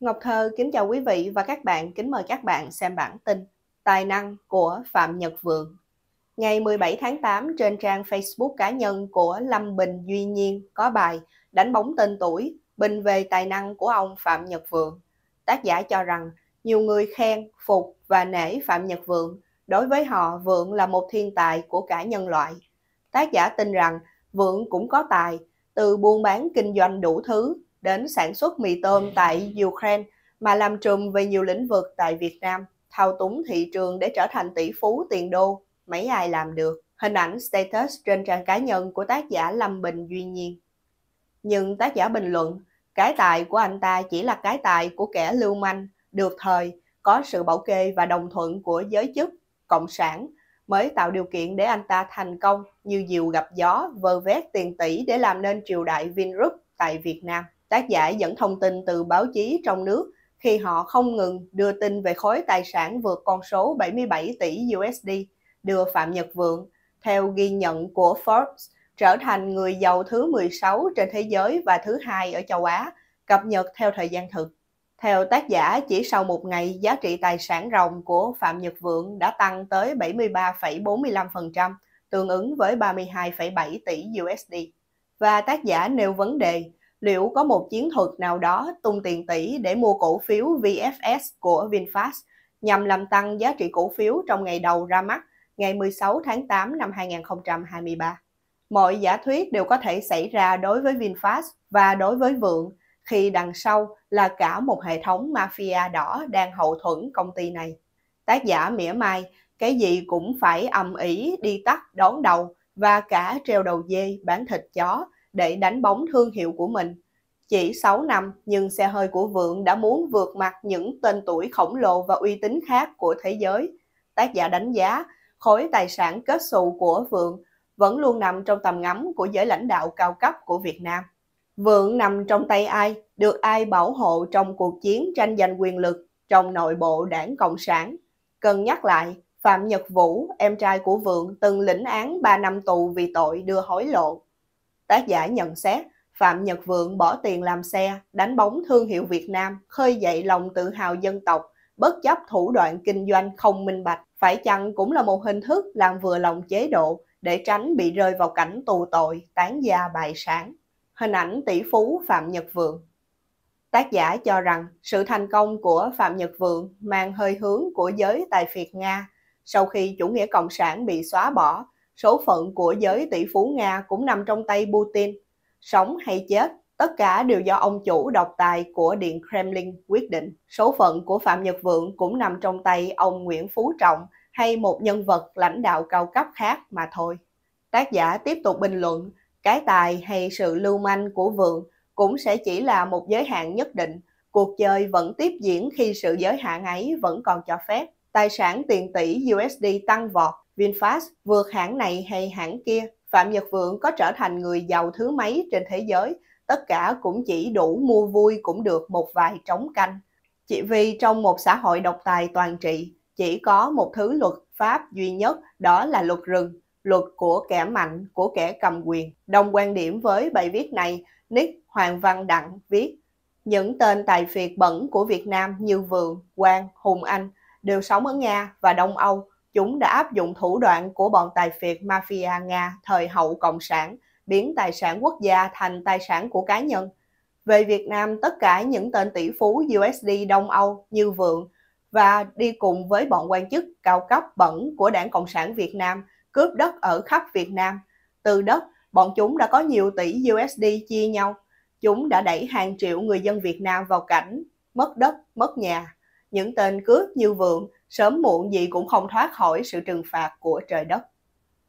Ngọc Thơ kính chào quý vị và các bạn, kính mời các bạn xem bản tin Tài năng của Phạm Nhật Vượng. Ngày 17 tháng 8 trên trang Facebook cá nhân của Lâm Bình Duy Nhiên có bài Đánh bóng tên tuổi, bình về tài năng của ông Phạm Nhật Vượng. Tác giả cho rằng nhiều người khen, phục và nể Phạm Nhật Vượng. Đối với họ, Vượng là một thiên tài của cả nhân loại. Tác giả tin rằng Vượng cũng có tài, từ buôn bán kinh doanh đủ thứ đến sản xuất mì tôm tại Ukraine mà làm trùm về nhiều lĩnh vực tại Việt Nam, thao túng thị trường để trở thành tỷ phú tiền đô, mấy ai làm được. Hình ảnh status trên trang cá nhân của tác giả Lâm Bình Duy Nhiên. Nhưng tác giả bình luận, cái tài của anh ta chỉ là cái tài của kẻ lưu manh, được thời, có sự bảo kê và đồng thuận của giới chức, cộng sản, mới tạo điều kiện để anh ta thành công như diều gặp gió vơ vét tiền tỷ để làm nên triều đại Vingroup tại Việt Nam. Tác giả dẫn thông tin từ báo chí trong nước khi họ không ngừng đưa tin về khối tài sản vượt con số 77 tỷ USD, đưa Phạm Nhật Vượng, theo ghi nhận của Forbes, trở thành người giàu thứ 16 trên thế giới và thứ hai ở châu Á, cập nhật theo thời gian thực. Theo tác giả, chỉ sau một ngày, giá trị tài sản ròng của Phạm Nhật Vượng đã tăng tới 73,45%, tương ứng với 32,7 tỷ USD. Và tác giả nêu vấn đề liệu có một chiến thuật nào đó tung tiền tỷ để mua cổ phiếu VFS của VinFast nhằm làm tăng giá trị cổ phiếu trong ngày đầu ra mắt ngày 16 tháng 8 năm 2023. Mọi giả thuyết đều có thể xảy ra đối với VinFast và đối với Vượng khi đằng sau là cả một hệ thống mafia đỏ đang hậu thuẫn công ty này. Tác giả mỉa mai, cái gì cũng phải ầm ĩ đi tắt đón đầu và cả treo đầu dê bán thịt chó để đánh bóng thương hiệu của mình. Chỉ 6 năm nhưng xe hơi của Vượng đã muốn vượt mặt những tên tuổi khổng lồ và uy tín khác của thế giới. Tác giả đánh giá khối tài sản kết xù của Vượng vẫn luôn nằm trong tầm ngắm của giới lãnh đạo cao cấp của Việt Nam. Vượng nằm trong tay ai, được ai bảo hộ trong cuộc chiến tranh giành quyền lực trong nội bộ đảng Cộng sản. Cần nhắc lại, Phạm Nhật Vũ, em trai của Vượng từng lĩnh án 3 năm tù vì tội đưa hối lộ tác giả nhận xét Phạm Nhật Vượng bỏ tiền làm xe, đánh bóng thương hiệu Việt Nam, khơi dậy lòng tự hào dân tộc, bất chấp thủ đoạn kinh doanh không minh bạch. Phải chăng cũng là một hình thức làm vừa lòng chế độ để tránh bị rơi vào cảnh tù tội, tán gia bại sản. Hình ảnh tỷ phú Phạm Nhật Vượng Tác giả cho rằng sự thành công của Phạm Nhật Vượng mang hơi hướng của giới tài phiệt Nga. Sau khi chủ nghĩa cộng sản bị xóa bỏ, số phận của giới tỷ phú Nga cũng nằm trong tay Putin. Sống hay chết, tất cả đều do ông chủ độc tài của Điện Kremlin quyết định. Số phận của Phạm Nhật Vượng cũng nằm trong tay ông Nguyễn Phú Trọng hay một nhân vật lãnh đạo cao cấp khác mà thôi. Tác giả tiếp tục bình luận, cái tài hay sự lưu manh của Vượng cũng sẽ chỉ là một giới hạn nhất định. Cuộc chơi vẫn tiếp diễn khi sự giới hạn ấy vẫn còn cho phép. Tài sản tiền tỷ USD tăng vọt VinFast vượt hãng này hay hãng kia, Phạm Nhật Vượng có trở thành người giàu thứ mấy trên thế giới, tất cả cũng chỉ đủ mua vui cũng được một vài trống canh. Chỉ vì trong một xã hội độc tài toàn trị, chỉ có một thứ luật pháp duy nhất đó là luật rừng, luật của kẻ mạnh, của kẻ cầm quyền. Đồng quan điểm với bài viết này, Nick Hoàng Văn Đặng viết những tên tài phiệt bẩn của Việt Nam như Vượng, Quang, Hùng Anh đều sống ở Nga và Đông Âu chúng đã áp dụng thủ đoạn của bọn tài phiệt mafia Nga thời hậu Cộng sản, biến tài sản quốc gia thành tài sản của cá nhân. Về Việt Nam, tất cả những tên tỷ phú USD Đông Âu như Vượng và đi cùng với bọn quan chức cao cấp bẩn của Đảng Cộng sản Việt Nam cướp đất ở khắp Việt Nam. Từ đất, bọn chúng đã có nhiều tỷ USD chia nhau. Chúng đã đẩy hàng triệu người dân Việt Nam vào cảnh mất đất, mất nhà, những tên cướp như vượng sớm muộn gì cũng không thoát khỏi sự trừng phạt của trời đất.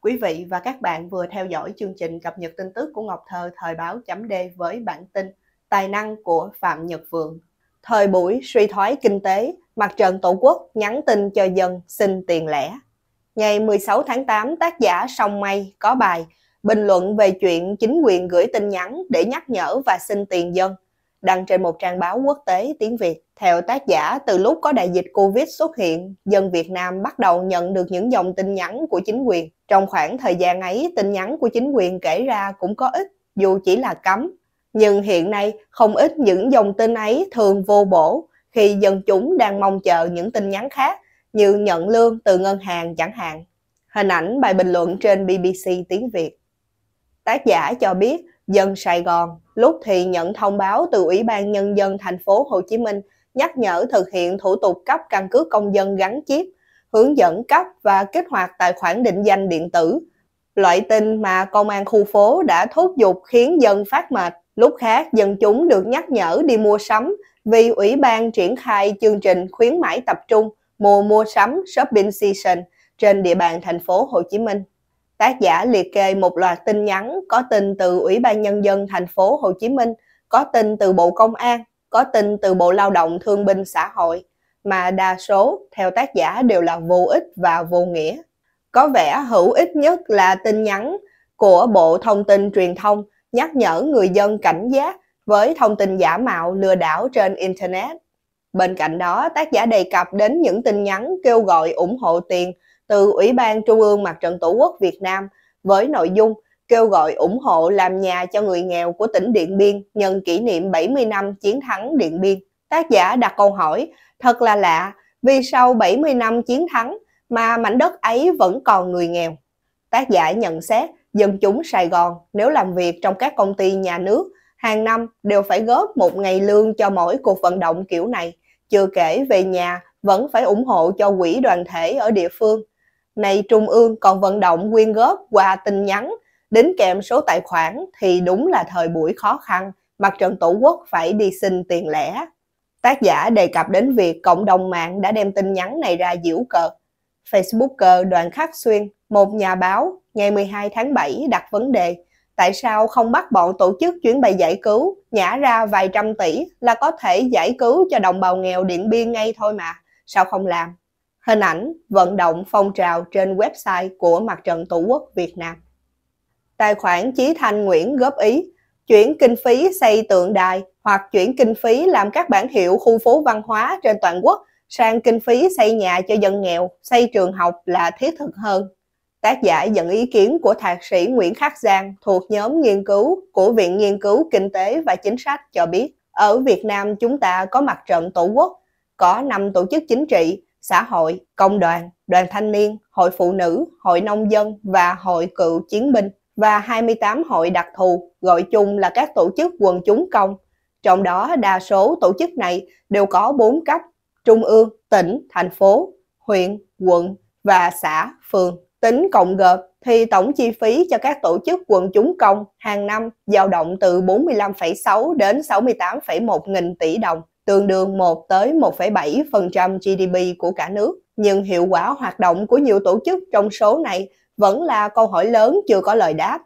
Quý vị và các bạn vừa theo dõi chương trình cập nhật tin tức của Ngọc Thơ thời báo chấm D với bản tin Tài năng của Phạm Nhật Vượng. Thời buổi suy thoái kinh tế, Mặt trận Tổ quốc nhắn tin cho dân xin tiền lẻ. Ngày 16 tháng 8, tác giả Song May có bài bình luận về chuyện chính quyền gửi tin nhắn để nhắc nhở và xin tiền dân đăng trên một trang báo quốc tế tiếng Việt. Theo tác giả, từ lúc có đại dịch Covid xuất hiện, dân Việt Nam bắt đầu nhận được những dòng tin nhắn của chính quyền. Trong khoảng thời gian ấy, tin nhắn của chính quyền kể ra cũng có ít, dù chỉ là cấm. Nhưng hiện nay, không ít những dòng tin ấy thường vô bổ khi dân chúng đang mong chờ những tin nhắn khác như nhận lương từ ngân hàng chẳng hạn. Hình ảnh bài bình luận trên BBC tiếng Việt. Tác giả cho biết Dân Sài Gòn lúc thì nhận thông báo từ Ủy ban Nhân dân thành phố Hồ Chí Minh nhắc nhở thực hiện thủ tục cấp căn cước công dân gắn chip, hướng dẫn cấp và kích hoạt tài khoản định danh điện tử. Loại tin mà công an khu phố đã thúc giục khiến dân phát mệt. Lúc khác, dân chúng được nhắc nhở đi mua sắm vì Ủy ban triển khai chương trình khuyến mãi tập trung mùa mua sắm shopping season trên địa bàn thành phố Hồ Chí Minh tác giả liệt kê một loạt tin nhắn có tin từ Ủy ban Nhân dân thành phố Hồ Chí Minh, có tin từ Bộ Công an, có tin từ Bộ Lao động Thương binh Xã hội, mà đa số, theo tác giả, đều là vô ích và vô nghĩa. Có vẻ hữu ích nhất là tin nhắn của Bộ Thông tin Truyền thông nhắc nhở người dân cảnh giác với thông tin giả mạo lừa đảo trên Internet. Bên cạnh đó, tác giả đề cập đến những tin nhắn kêu gọi ủng hộ tiền từ Ủy ban Trung ương Mặt trận Tổ quốc Việt Nam với nội dung kêu gọi ủng hộ làm nhà cho người nghèo của tỉnh Điện Biên nhân kỷ niệm 70 năm chiến thắng Điện Biên. Tác giả đặt câu hỏi, thật là lạ, vì sau 70 năm chiến thắng mà mảnh đất ấy vẫn còn người nghèo. Tác giả nhận xét, dân chúng Sài Gòn nếu làm việc trong các công ty nhà nước, hàng năm đều phải góp một ngày lương cho mỗi cuộc vận động kiểu này. Chưa kể về nhà, vẫn phải ủng hộ cho quỹ đoàn thể ở địa phương nay Trung ương còn vận động quyên góp qua tin nhắn đến kèm số tài khoản thì đúng là thời buổi khó khăn, mặt trận tổ quốc phải đi xin tiền lẻ. Tác giả đề cập đến việc cộng đồng mạng đã đem tin nhắn này ra diễu cợt. Facebooker Đoàn Khắc Xuyên, một nhà báo, ngày 12 tháng 7 đặt vấn đề tại sao không bắt bọn tổ chức chuyến bay giải cứu, nhả ra vài trăm tỷ là có thể giải cứu cho đồng bào nghèo Điện Biên ngay thôi mà, sao không làm? hình ảnh, vận động phong trào trên website của Mặt trận Tổ quốc Việt Nam. Tài khoản Chí Thanh Nguyễn góp ý chuyển kinh phí xây tượng đài hoặc chuyển kinh phí làm các bản hiệu khu phố văn hóa trên toàn quốc sang kinh phí xây nhà cho dân nghèo, xây trường học là thiết thực hơn. Tác giả dẫn ý kiến của thạc sĩ Nguyễn Khắc Giang thuộc nhóm nghiên cứu của Viện Nghiên cứu Kinh tế và Chính sách cho biết, ở Việt Nam chúng ta có mặt trận Tổ quốc, có 5 tổ chức chính trị, xã hội, công đoàn, đoàn thanh niên, hội phụ nữ, hội nông dân và hội cựu chiến binh và 28 hội đặc thù, gọi chung là các tổ chức quần chúng công. Trong đó đa số tổ chức này đều có 4 cấp, trung ương, tỉnh, thành phố, huyện, quận và xã, phường. Tính cộng gộp thì tổng chi phí cho các tổ chức quần chúng công hàng năm dao động từ 45,6 đến 68,1 nghìn tỷ đồng tương đương 1 tới 1,7% GDP của cả nước. Nhưng hiệu quả hoạt động của nhiều tổ chức trong số này vẫn là câu hỏi lớn chưa có lời đáp.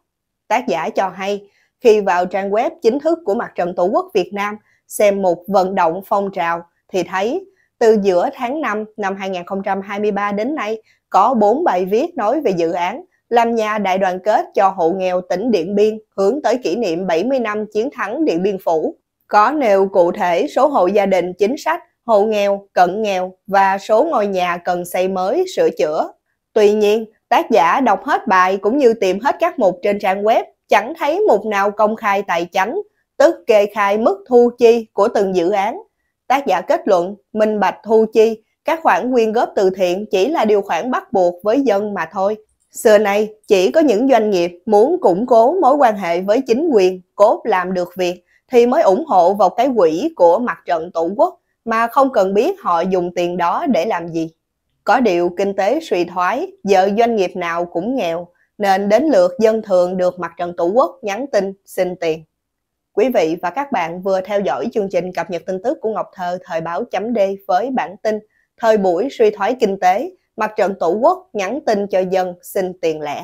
Tác giả cho hay, khi vào trang web chính thức của Mặt trận Tổ quốc Việt Nam xem một vận động phong trào thì thấy từ giữa tháng 5 năm 2023 đến nay có 4 bài viết nói về dự án làm nhà đại đoàn kết cho hộ nghèo tỉnh Điện Biên hướng tới kỷ niệm 70 năm chiến thắng Điện Biên Phủ có nêu cụ thể số hộ gia đình chính sách, hộ nghèo, cận nghèo và số ngôi nhà cần xây mới, sửa chữa. Tuy nhiên, tác giả đọc hết bài cũng như tìm hết các mục trên trang web, chẳng thấy mục nào công khai tài chánh, tức kê khai mức thu chi của từng dự án. Tác giả kết luận, minh bạch thu chi, các khoản quyên góp từ thiện chỉ là điều khoản bắt buộc với dân mà thôi. Xưa nay, chỉ có những doanh nghiệp muốn củng cố mối quan hệ với chính quyền, cốt làm được việc thì mới ủng hộ vào cái quỹ của mặt trận tổ quốc mà không cần biết họ dùng tiền đó để làm gì. Có điều kinh tế suy thoái, giờ doanh nghiệp nào cũng nghèo, nên đến lượt dân thường được mặt trận tổ quốc nhắn tin xin tiền. Quý vị và các bạn vừa theo dõi chương trình cập nhật tin tức của Ngọc Thơ thời báo chấm D với bản tin Thời buổi suy thoái kinh tế, mặt trận tổ quốc nhắn tin cho dân xin tiền lẻ.